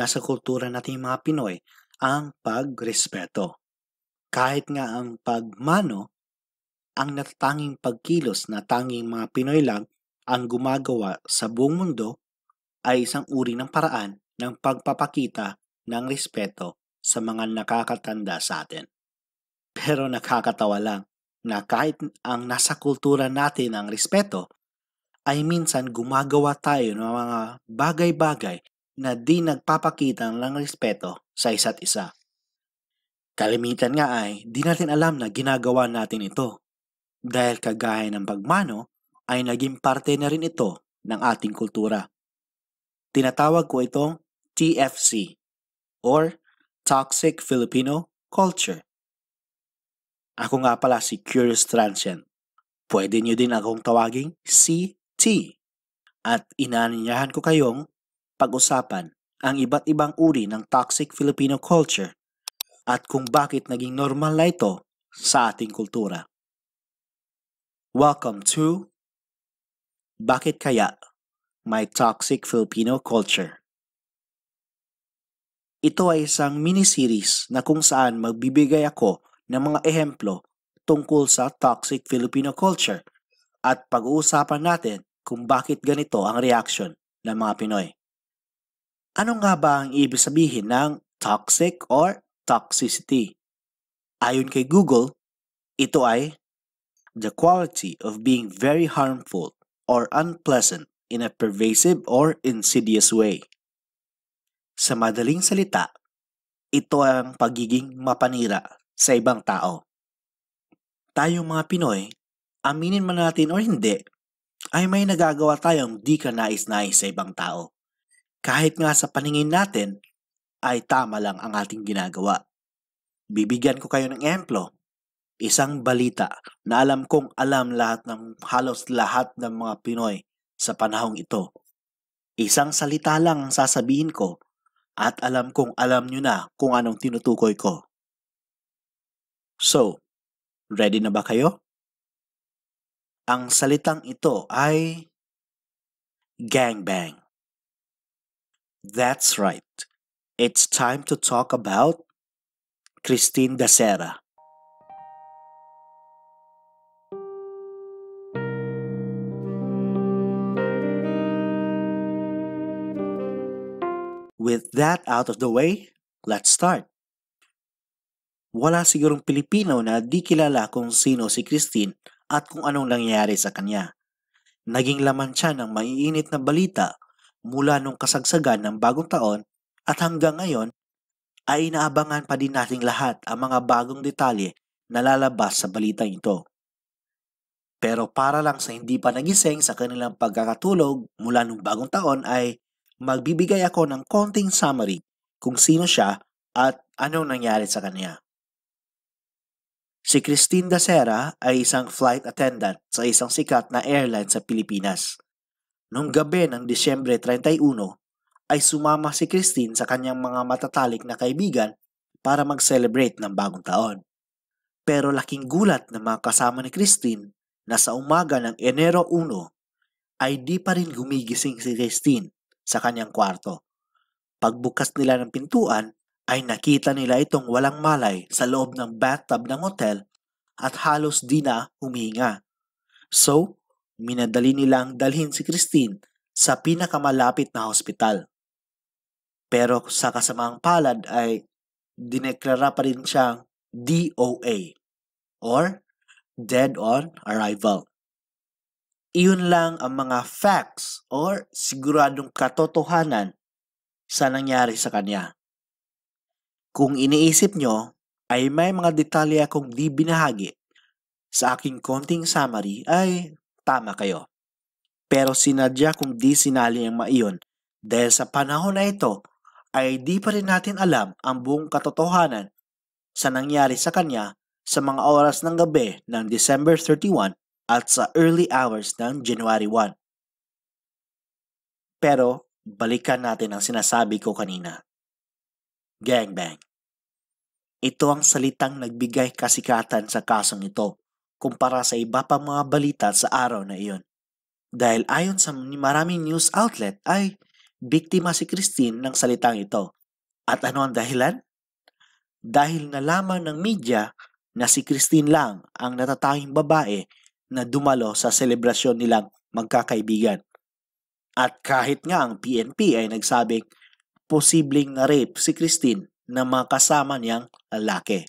nasa kultura natin mga Pinoy, ang pagrespeto. Kahit nga ang pagmano, ang natatanging pagkilos na tanging mga Pinoy lang ang gumagawa sa buong mundo ay isang uri ng paraan ng pagpapakita ng respeto sa mga nakakatanda sa atin. Pero nakakatawa lang na kahit ang nasa kultura natin ang respeto, ay minsan gumagawa tayo ng mga bagay-bagay na di nagpapakita ng respeto sa isa't isa. Kalimitan nga ay di natin alam na ginagawa natin ito dahil kagaya ng pagmano ay naging parte na rin ito ng ating kultura. Tinatawag ko itong TFC or Toxic Filipino Culture. Ako nga pala si Curious Transient. Pwede niyo din akong tawaging CT. At inaanyahan ko kayong pag-usapan ang iba't ibang uri ng toxic Filipino culture at kung bakit naging normal na ito sa ating kultura. Welcome to Bakit Kaya My Toxic Filipino Culture Ito ay isang mini-series na kung saan magbibigay ako ng mga ehemplo tungkol sa toxic Filipino culture at pag-uusapan natin kung bakit ganito ang reaction ng mga Pinoy. Ano nga ba ang ibig sabihin ng toxic or toxicity? Ayon kay Google, ito ay the quality of being very harmful or unpleasant in a pervasive or insidious way. Sa madaling salita, ito ang pagiging mapanira sa ibang tao. Tayong mga Pinoy, aminin man natin o hindi, ay may nagagawa tayong di ka nais-nais sa ibang tao kahit nga sa paningin natin ay tama lang ang ating ginagawa. Bibigyan ko kayo ng emplo. Isang balita na alam kong alam lahat ng halos lahat ng mga Pinoy sa panahong ito. Isang salita lang ang sasabihin ko at alam kong alam nyo na kung anong tinutukoy ko. So, ready na ba kayo? Ang salitang ito ay gangbang. That's right. It's time to talk about Christine Dacera. With that out of the way, let's start. Wala sigurong Pilipino na di kilala kung sino si Christine at kung anong nangyayari sa kanya. Naging laman siya ng maiinit na balita mula nung kasagsagan ng bagong taon at hanggang ngayon ay inaabangan pa din nating lahat ang mga bagong detalye na lalabas sa balitang ito. Pero para lang sa hindi pa nagising sa kanilang pagkakatulog mula nung bagong taon ay magbibigay ako ng konting summary kung sino siya at anong nangyari sa kanya. Si Christine Dacera ay isang flight attendant sa isang sikat na airline sa Pilipinas. Noong gabi ng Disyembre 31, ay sumama si Christine sa kanyang mga matatalik na kaibigan para mag-celebrate ng bagong taon. Pero laking gulat ng mga kasama ni Christine na sa umaga ng Enero 1 ay di pa rin gumigising si Christine sa kanyang kwarto. Pagbukas nila ng pintuan ay nakita nila itong walang malay sa loob ng bathtub ng hotel at halos di na humihinga. So, minadali nilang dalhin si Christine sa pinakamalapit na hospital. Pero sa kasamaang palad ay dineklara pa rin siyang DOA or Dead on Arrival. Iyon lang ang mga facts or siguradong katotohanan sa nangyari sa kanya. Kung iniisip nyo, ay may mga detalye akong di binahagi sa aking konting summary ay tama kayo. Pero sinadya kung di sinali ang maiyon dahil sa panahon na ito ay di pa rin natin alam ang buong katotohanan sa nangyari sa kanya sa mga oras ng gabi ng December 31 at sa early hours ng January 1. Pero balikan natin ang sinasabi ko kanina. Gangbang. Ito ang salitang nagbigay kasikatan sa kasong ito kumpara sa iba pa mga balita sa araw na iyon. Dahil ayon sa maraming news outlet ay biktima si Christine ng salitang ito. At ano ang dahilan? Dahil nalaman ng media na si Christine lang ang natatanging babae na dumalo sa selebrasyon nilang magkakaibigan. At kahit nga ang PNP ay nagsabing posibleng na-rape si Christine ng mga kasama niyang lalaki.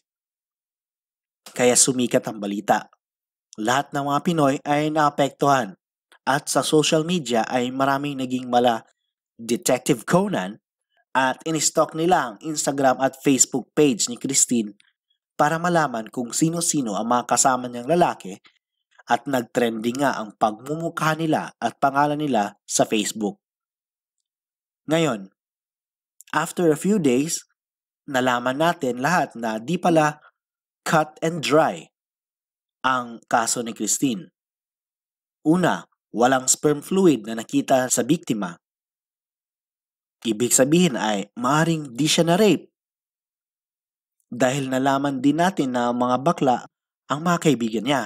Kaya sumikat ang balita. Lahat ng mga Pinoy ay naapektuhan at sa social media ay maraming naging mala Detective Conan at in-stock nila ang Instagram at Facebook page ni Christine para malaman kung sino-sino ang mga kasama niyang lalaki at nagtrending nga ang pagmumukha nila at pangalan nila sa Facebook. Ngayon, after a few days, nalaman natin lahat na di pala cut and dry ang kaso ni Christine. Una, walang sperm fluid na nakita sa biktima. Ibig sabihin ay maaring di siya na-rape. Dahil nalaman din natin na mga bakla ang mga kaibigan niya.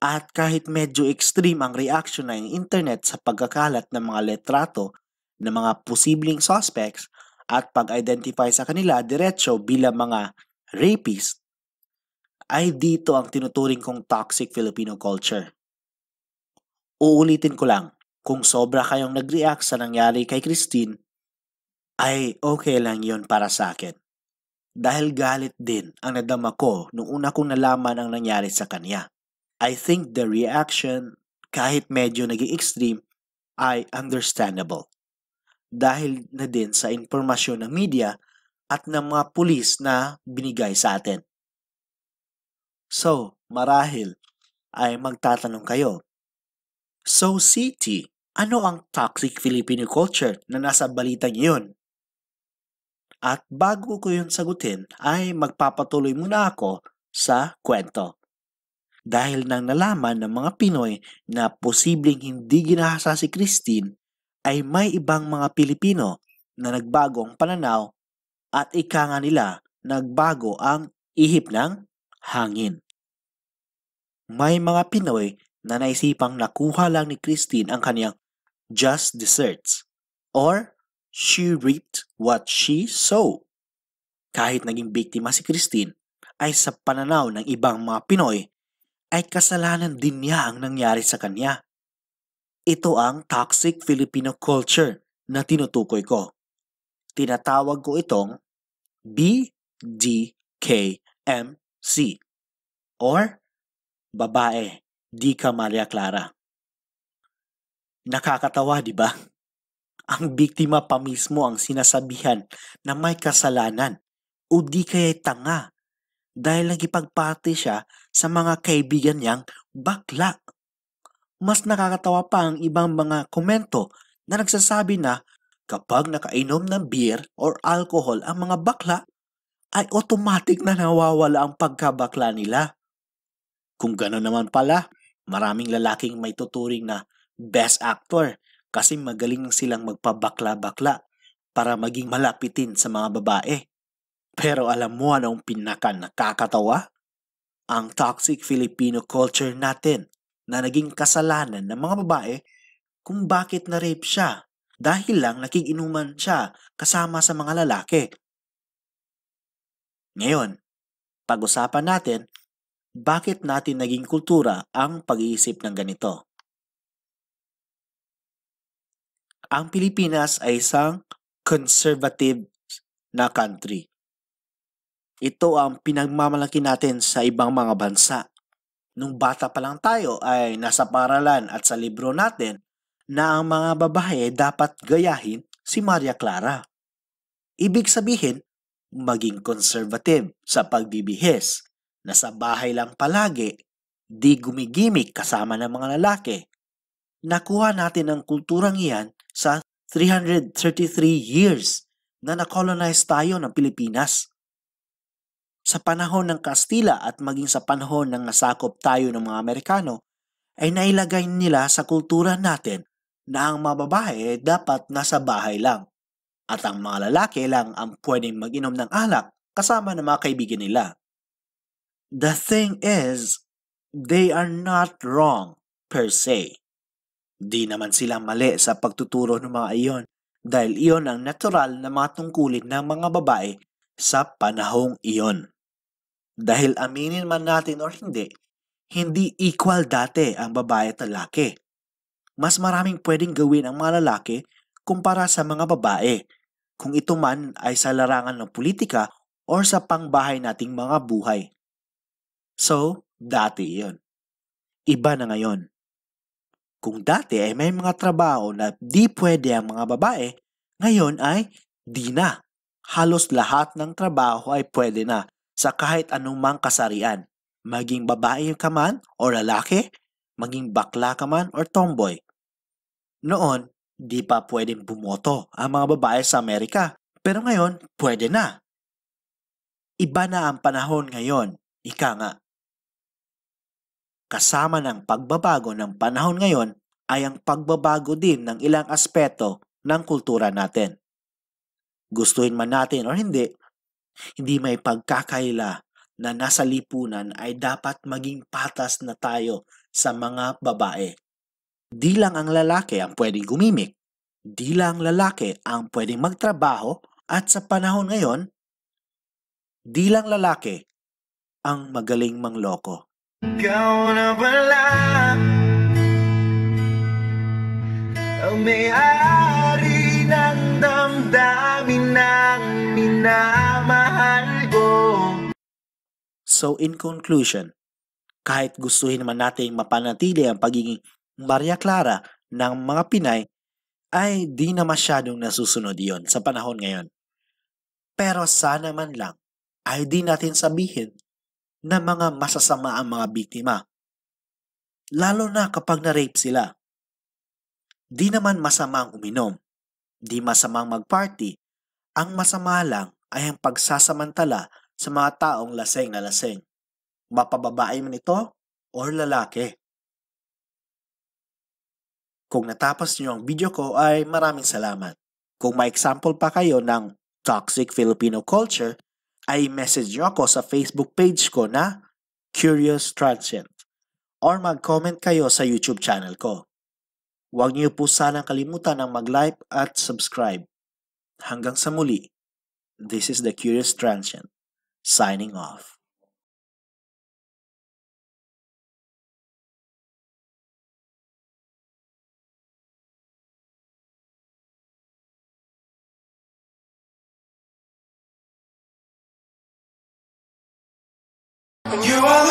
At kahit medyo extreme ang reaction ng internet sa pagkakalat ng mga letrato ng mga posibleng suspects at pag-identify sa kanila diretsyo bilang mga rapist, ay dito ang tinuturing kong toxic Filipino culture. Uulitin ko lang, kung sobra kayong nag-react sa nangyari kay Christine, ay okay lang yon para sa akin. Dahil galit din ang nadama ko nung una kong nalaman ang nangyari sa kanya. I think the reaction, kahit medyo naging extreme, ay understandable. Dahil na din sa impormasyon ng media at ng mga pulis na binigay sa atin. So, marahil ay magtatanong kayo. So, City, ano ang toxic Filipino culture na nasa balita ngayon? At bago ko yun sagutin, ay magpapatuloy muna ako sa kwento. Dahil nang nalaman ng mga Pinoy na posibleng hindi ginahasa si Christine, ay may ibang mga Pilipino na nagbago ang pananaw at ika nga nila nagbago ang ihip ng hangin. May mga Pinoy na naisipang nakuha lang ni Christine ang kanyang just desserts or she reaped what she sowed. Kahit naging biktima si Christine ay sa pananaw ng ibang mga Pinoy ay kasalanan din niya ang nangyari sa kanya. Ito ang toxic Filipino culture na tinutukoy ko. Tinatawag ko itong BDKM C. Or, babae, di ka Maria Clara. Nakakatawa, di ba? Ang biktima pa mismo ang sinasabihan na may kasalanan o di kaya'y tanga dahil nagipagpati siya sa mga kaibigan niyang bakla. Mas nakakatawa pa ang ibang mga komento na nagsasabi na kapag nakainom ng beer or alcohol ang mga bakla, ay automatic na nawawala ang pagkabakla nila. Kung gano'n naman pala, maraming lalaking may tuturing na best actor kasi magaling silang magpabakla-bakla para maging malapitin sa mga babae. Pero alam mo ano ang pinaka nakakatawa? Ang toxic Filipino culture natin na naging kasalanan ng mga babae kung bakit na-rape siya dahil lang nakikinuman siya kasama sa mga lalaki ngayon, pag-usapan natin bakit natin naging kultura ang pag-iisip ng ganito. Ang Pilipinas ay isang conservative na country. Ito ang pinagmamalaki natin sa ibang mga bansa. Nung bata pa lang tayo ay nasa paralan at sa libro natin na ang mga babae dapat gayahin si Maria Clara. Ibig sabihin, maging conservative sa pagbibihis, nasa bahay lang palagi, di gumigimik kasama ng mga lalaki. Nakuha natin ang kulturang iyan sa 333 years na nakolonize tayo ng Pilipinas. Sa panahon ng Kastila at maging sa panahon ng nasakop tayo ng mga Amerikano, ay nailagay nila sa kultura natin na ang mababae dapat nasa bahay lang at ang mga lalaki lang ang pwedeng mag-inom ng alak kasama ng mga kaibigan nila. The thing is, they are not wrong per se. Di naman sila mali sa pagtuturo ng mga iyon dahil iyon ang natural na mga tungkulin ng mga babae sa panahong iyon. Dahil aminin man natin o hindi, hindi equal dati ang babae at lalaki. Mas maraming pwedeng gawin ang mga lalaki kumpara sa mga babae kung ito man ay sa larangan ng politika or sa pangbahay nating mga buhay. So, dati yon. Iba na ngayon. Kung dati ay may mga trabaho na di pwede ang mga babae, ngayon ay di na. Halos lahat ng trabaho ay pwede na sa kahit anumang kasarian. Maging babae ka man o lalaki, maging bakla ka man or tomboy. Noon, di pa pwedeng bumoto ang mga babae sa Amerika. Pero ngayon, pwede na. Iba na ang panahon ngayon, ika nga. Kasama ng pagbabago ng panahon ngayon ay ang pagbabago din ng ilang aspeto ng kultura natin. Gustuhin man natin o hindi, hindi may pagkakaila na nasa lipunan ay dapat maging patas na tayo sa mga babae. Di lang ang lalaki ang pwedeng gumimik. Di lang lalaki ang pwedeng magtrabaho at sa panahon ngayon, di lang lalaki ang magaling mangloko. Ikaw na pala ang may-ari ng damdamin ng minamahal ko. So in conclusion, kahit gustuhin naman nating mapanatili ang pagiging Maria Clara ng mga Pinay ay di na masyadong nasusunod yon sa panahon ngayon. Pero sana man lang ay di natin sabihin na mga masasama ang mga biktima. Lalo na kapag na-rape sila. Di naman masamang uminom. Di masamang mag-party. Ang masama lang ay ang pagsasamantala sa mga taong laseng na laseng. Mapababae man ito or lalaki. Kung natapos niyo ang video ko ay maraming salamat. Kung may example pa kayo ng toxic Filipino culture, ay message niyo ako sa Facebook page ko na Curious Transient or mag-comment kayo sa YouTube channel ko. Huwag niyo po sanang kalimutan ang mag-like at subscribe. Hanggang sa muli, this is the Curious Transient, signing off. You are